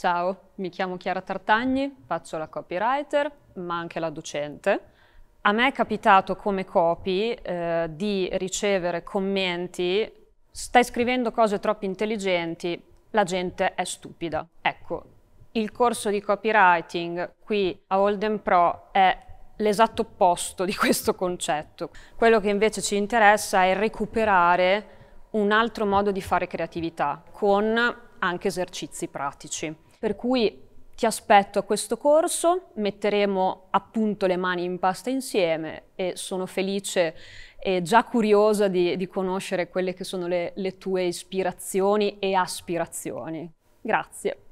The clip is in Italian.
Ciao, mi chiamo Chiara Tartagni, faccio la copywriter, ma anche la docente. A me è capitato come copy eh, di ricevere commenti stai scrivendo cose troppo intelligenti, la gente è stupida. Ecco, il corso di copywriting qui a Holden Pro è l'esatto opposto di questo concetto. Quello che invece ci interessa è recuperare un altro modo di fare creatività con anche esercizi pratici. Per cui ti aspetto a questo corso, metteremo appunto le mani in pasta insieme e sono felice e già curiosa di, di conoscere quelle che sono le, le tue ispirazioni e aspirazioni. Grazie.